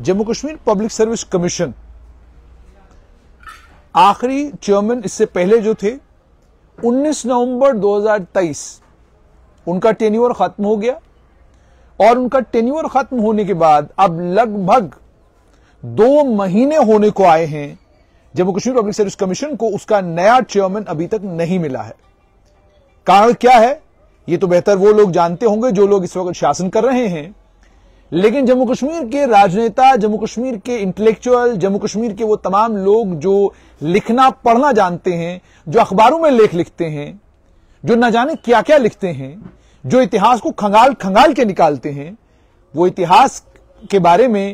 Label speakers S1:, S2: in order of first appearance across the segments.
S1: Jammu Kashmir public service commission आखिरी chairman इससे पहले जो थे 19 नवंबर 2023 उनका टेन्यूअर खत्म हो गया और उनका टेन्यूअर खत्म होने के बाद अब लगभग दो महीने होने को आए हैं Jammu Kashmir public service commission को उसका नया चेयरमैन अभी तक नहीं मिला है कारण क्या है ये तो बेहतर वो लोग जानते होंगे जो लोग इस वक्त शासन कर रहे हैं लेकिन जम्मू कश्मीर के राजनेता जम्मू कश्मीर के इंटेलेक्चुअल जम्मू कश्मीर के वो तमाम लोग जो लिखना पढ़ना जानते हैं जो अखबारों में लेख लिखते हैं जो न जाने क्या क्या लिखते हैं जो इतिहास को खंगाल खंगाल के निकालते हैं वो इतिहास के बारे में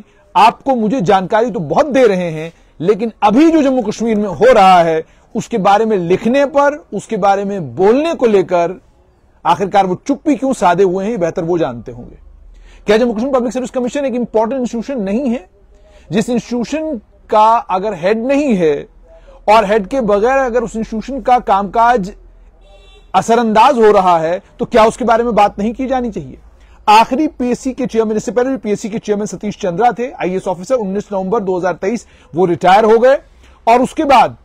S1: आपको मुझे जानकारी तो बहुत दे रहे हैं लेकिन अभी जो जम्मू कश्मीर में हो रहा है उसके बारे में लिखने पर उसके बारे में बोलने को लेकर आखिरकार वो चुप्पी क्यों साधे हुए हैं बेहतर वो जानते होंगे क्या Jammu Kashmir public service commission एक इंपॉर्टेंट इंस्टीट्यूशन नहीं है जिस इंस्टीट्यूशन का अगर हेड नहीं है और हेड के बगैर अगर उस इंस्टीट्यूशन का कामकाज असरअंदाज हो रहा है तो क्या उसके बारे में बात नहीं की जानी चाहिए आखिरी पीएससी के चेयरमैन इससे पहले पीएससी के चेयरमैन सतीश चंद्रा थे आईएएस ऑफिसर 19 नवंबर 2023 वो रिटायर हो गए और उसके बाद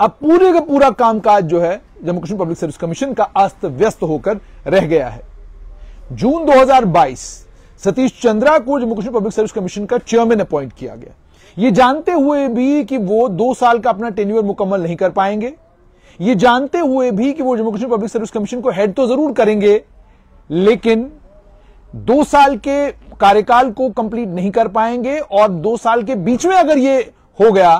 S1: अब पूरे का पूरा कामकाज जो है Jammu Kashmir public service commission का अस्त व्यस्त होकर रह गया है जून 2022 सतीश चंद्रा को Jammu Kashmir public service commission का चेयरमैन अपॉइंट किया गया ये जानते हुए भी कि वो दो साल का अपना टेन्यूअर मुकम्मल नहीं कर पाएंगे ये जानते हुए भी कि वो Jammu Kashmir public service commission को हेड तो जरूर करेंगे लेकिन दो साल के कार्यकाल को कंप्लीट नहीं कर पाएंगे और दो साल के बीच में अगर ये हो गया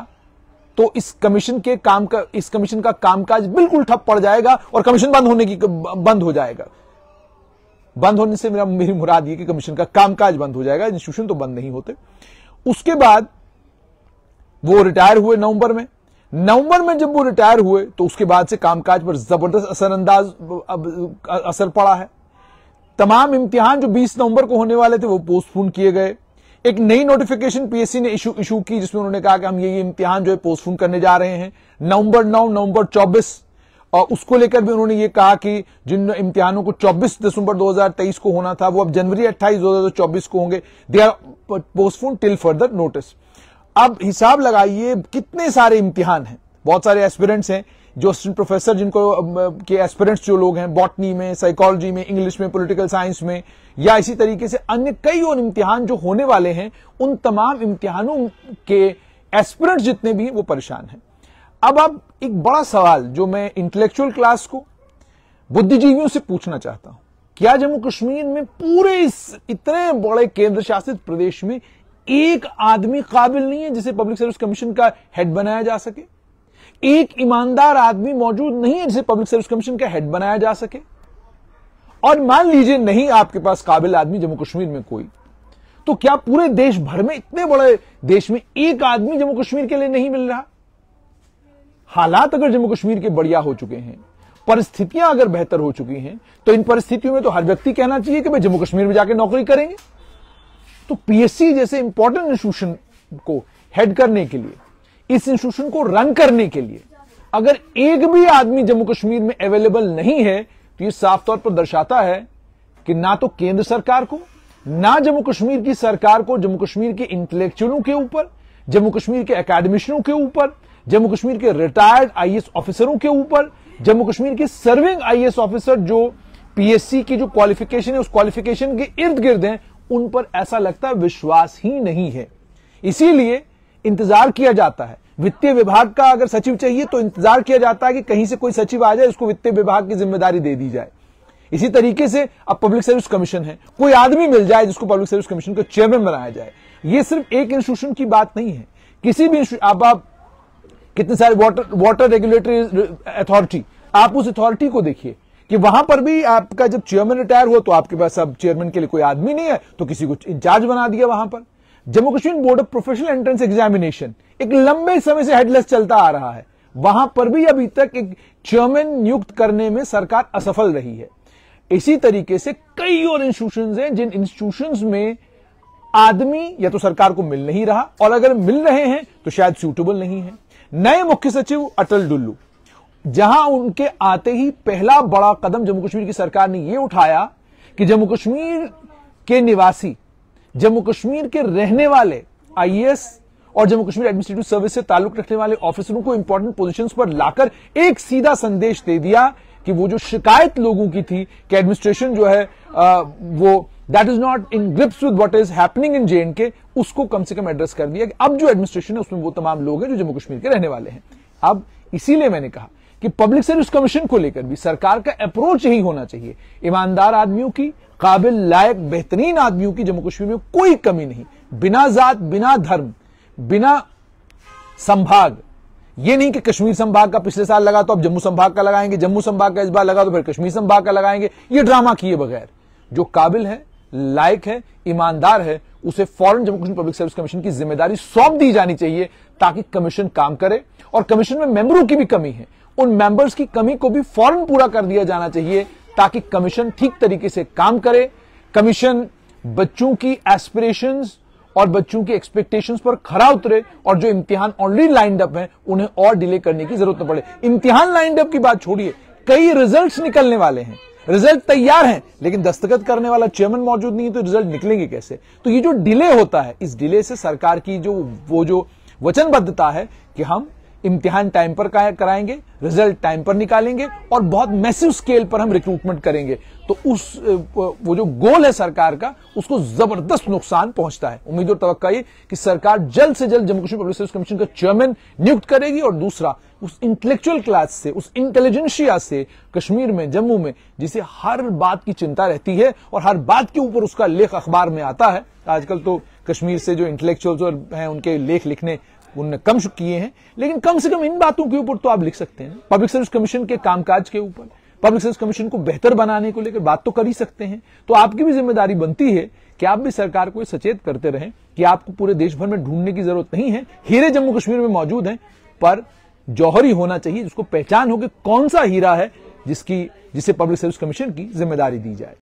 S1: तो इस कमीशन के काम का इस कमीशन का कामकाज बिल्कुल ठप पड़ जाएगा और कमीशन बंद होने की बंद हो जाएगा बंद होने से मेरा मेरी मुराद ये कि कमीशन का कामकाज बंद हो जाएगा इंस्टीट्यूशन तो बंद नहीं होते उसके बाद वो रिटायर हुए नवंबर में नवंबर में जब वो रिटायर हुए तो उसके बाद से कामकाज पर जबरदस्त असरअंदाज असर पड़ा है तमाम इम्तिहान जो 20 नवंबर को होने वाले थे वो पोस्टपोन किए गए एक नई नोटिफिकेशन पीएससी ने इशू इशू की जिसमें उन्होंने कहा कि हम ये, ये इम्तिहान जो है पोस्टपोन करने जा रहे हैं नवंबर नौ नवंबर चौबीस और उसको लेकर भी उन्होंने ये कहा कि जिन इम्तिहानों को 24 दिसंबर 2023 को होना था वो अब जनवरी 28 2024 को होंगे they are postponed till further notice अब हिसाब लगाइए कितने सारे इम्तिहान हैं बहुत सारे एस्पिरेंट्स हैं जो असिस्टेंट प्रोफेसर जिनको के एस्पिरेंट्स जो लोग हैं बॉटनी में साइकोलॉजी में इंग्लिश में पॉलिटिकल साइंस में या इसी तरीके से अन्य कई और इम्तिहान जो होने वाले हैं उन तमाम इम्तिहानों के एस्पिरेंट्स जितने भी हैं वो परेशान हैं अब अब एक बड़ा सवाल जो मैं इंटेलेक्चुअल क्लास को बुद्धिजीवियों से पूछना चाहता हूं क्या जम्मू कश्मीर में पूरे इस इतने बड़े केंद्र शासित प्रदेश में एक आदमी काबिल नहीं है जिसे पब्लिक सर्विस कमीशन का हेड बनाया जा सके एक ईमानदार आदमी मौजूद नहीं है जिसे पब्लिक सर्विस कमीशन का हेड बनाया जा सके और मान लीजिए नहीं आपके पास काबिल आदमी जम्मू कश्मीर में कोई तो क्या पूरे देश भर में इतने बड़े देश में एक आदमी जम्मू कश्मीर के लिए नहीं मिल रहा हालात अगर जम्मू कश्मीर के बढ़िया हो चुके हैं परिस्थितियां अगर बेहतर हो चुकी हैं तो इन परिस्थितियों में तो हर व्यक्ति कहना चाहिए कि भाई जम्मू कश्मीर में जाकर नौकरी करेंगे तो पीएससी जैसे इंपॉर्टेंट इंस्टीट्यूशन को हेड करने के लिए इस इंस्टीट्यूशन को रन करने के लिए अगर एक भी आदमी जम्मू कश्मीर में अवेलेबल नहीं है तो यह साफ तौर पर दर्शाता है कि ना तो केंद्र सरकार को ना जम्मू कश्मीर की सरकार को जम्मू कश्मीर के इंटेलेक्चुअलों के ऊपर जम्मू कश्मीर के एकेडमिशनों के ऊपर जम्मू कश्मीर के रिटायर्ड आईएएस ऑफिसरों के ऊपर जम्मू कश्मीर के सर्विंग आईएएस ऑफिसर जो पीएससी की जो क्वालिफिकेशन है उस क्वालिफिकेशन के इर्द गिर्द हैं उन पर ऐसा लगता है विश्वास ही नहीं है इसीलिए इंतजार किया जाता है वित्तीय विभाग का अगर सचिव चाहिए तो इंतजार किया जाता है कि कहीं से कोई सचिव आ जाए उसको वित्तीय विभाग की जिम्मेदारी दे दी जाए इसी तरीके से अब पब्लिक सर्विस कमीशन है कोई आदमी मिल जाए जिसको पब्लिक सर्विस कमीशन का चेयरमैन बनाया जाए ये सिर्फ एक इंस्टीट्यूशन की बात नहीं है किसी भी आप, आप कितने सारे वाटर वाटर रेगुलेटरी अथॉरिटी आप उस अथॉरिटी को देखिए कि वहां पर भी आपका जब चेयरमैन रिटायर हुआ तो आपके पास अब चेयरमैन के लिए कोई आदमी नहीं है तो किसी को इंचार्ज बना दिया वहां पर Jammu Kashmir board of professional entrance examination एक लंबे समय से हेडलेस चलता आ रहा है वहां पर भी अभी तक एक चेयरमैन नियुक्त करने में सरकार असफल रही है इसी तरीके से कई और इंस्टीट्यूशन हैं जिन इंस्टीट्यूशन में आदमी या तो सरकार को मिल नहीं रहा और अगर मिल रहे हैं तो शायद सूटेबल नहीं है नए मुख्य सचिव अटल डुल्लू जहां उनके आते ही पहला बड़ा कदम जम्मू कश्मीर की सरकार ने यह उठाया कि जम्मू कश्मीर के निवासी जम्मू कश्मीर के रहने वाले आईएएस और जम्मू कश्मीर एडमिनिस्ट्रेटिव सर्विस से ताल्लुक रखने वाले ऑफिसरों को इंपॉर्टेंट पोजिशन पर लाकर एक सीधा संदेश दे दिया कि वो जो शिकायत लोगों की थी कि एडमिनिस्ट्रेशन जो है आ, वो that is not in grips with what is happening in J and K उसको कम से कम एड्रेस कर दिया कि अब जो एडमिनिस्ट्रेशन है उसमें वो तमाम लोग हैं जो जम्मू कश्मीर के रहने वाले हैं अब इसीलिए मैंने कहा कि पब्लिक सर्विस कमीशन को लेकर भी सरकार का अप्रोच यही होना चाहिए ईमानदार आदमियों की काबिल लायक बेहतरीन आदमियों की जम्मू कश्मीर में कोई कमी नहीं बिना जात बिना धर्म बिना संभाग ये नहीं कि कश्मीर संभाग का पिछले साल लगा तो अब जम्मू संभाग का लगाएंगे जम्मू संभाग का इस बार लगा तो फिर कश्मीर संभाग का लगाएंगे ये ड्रामा किए बगैर जो काबिल है लायक है ईमानदार है उसे फॉरन Jammu Kashmir public service commission की जिम्मेदारी सौंप दी जानी चाहिए ताकि कमीशन काम करे और कमीशन में मेंबरों की भी कमी है उन मेंबर्स की कमी को भी फॉरन पूरा कर दिया जाना चाहिए ताकि कमीशन ठीक तरीके से काम करे कमीशन बच्चों की एस्पिरेशन और बच्चों की एक्सपेक्टेशंस पर खरा उतरे और जो इम्तिहान ऑलरेडी लाइंड अप है उन्हें और डिले करने की जरूरत न पड़े इम्तिहान लाइंड अप की बात छोड़िए कई रिजल्ट्स निकलने वाले हैं रिजल्ट तैयार है लेकिन दस्तखत करने वाला चेयरमैन मौजूद नहीं है तो रिजल्ट निकलेंगे कैसे तो ये जो डिले होता है इस डिले से सरकार की जो वो जो वचनबद्धता है कि हम इम्तिहान टाइम पर कराएंगे रिजल्ट टाइम पर निकालेंगे और बहुत मैसिव स्केल पर हम रिक्रूटमेंट करेंगे तो उस वो जो गोल है सरकार का उसको जबरदस्त नुकसान पहुंचता है उम्मीद और तो ये कि सरकार जल्द से जल्द Jammu Kashmir public service commission का चेयरमैन नियुक्त करेगी और दूसरा उस इंटेलेक्चुअल क्लास से उस इंटेलिजेंशिया से कश्मीर में जम्मू में जिसे हर बात की चिंता रहती है और हर बात के ऊपर उसका लेख अखबार में आता है आजकल तो कश्मीर से जो इंटेलेक्चुअल्स हैं उनके लेख लिखने उनने कम किए हैं लेकिन कम से कम इन बातों के ऊपर तो आप लिख सकते हैं पब्लिक सर्विस कमीशन के कामकाज के ऊपर पब्लिक सर्विस कमीशन को बेहतर बनाने को लेकर बात तो कर ही सकते हैं तो आपकी भी जिम्मेदारी बनती है कि आप भी सरकार को सचेत करते रहें कि आपको पूरे देश भर में ढूंढने की जरूरत नहीं है हीरे जम्मू कश्मीर में मौजूद हैं पर जौहरी होना चाहिए जिसको पहचान हो कि कौन सा हीरा है जिसकी जिसे पब्लिक सर्विस कमीशन की जिम्मेदारी दी जाए